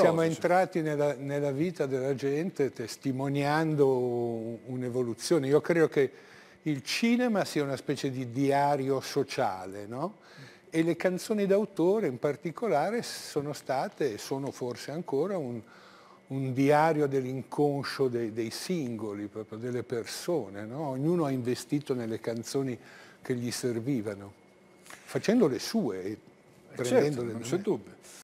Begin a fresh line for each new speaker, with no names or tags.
Siamo
entrati nella, nella, vita della gente testimoniando un'evoluzione. Io credo che il cinema sia una specie di diario sociale, no? E le canzoni d'autore in particolare sono state e sono forse ancora un, un diario dell'inconscio dei, dei, singoli, proprio delle persone, no? Ognuno ha investito nelle canzoni che gli servivano, facendo le sue e eh,
prendendole. Certo, non c'è
dubbio.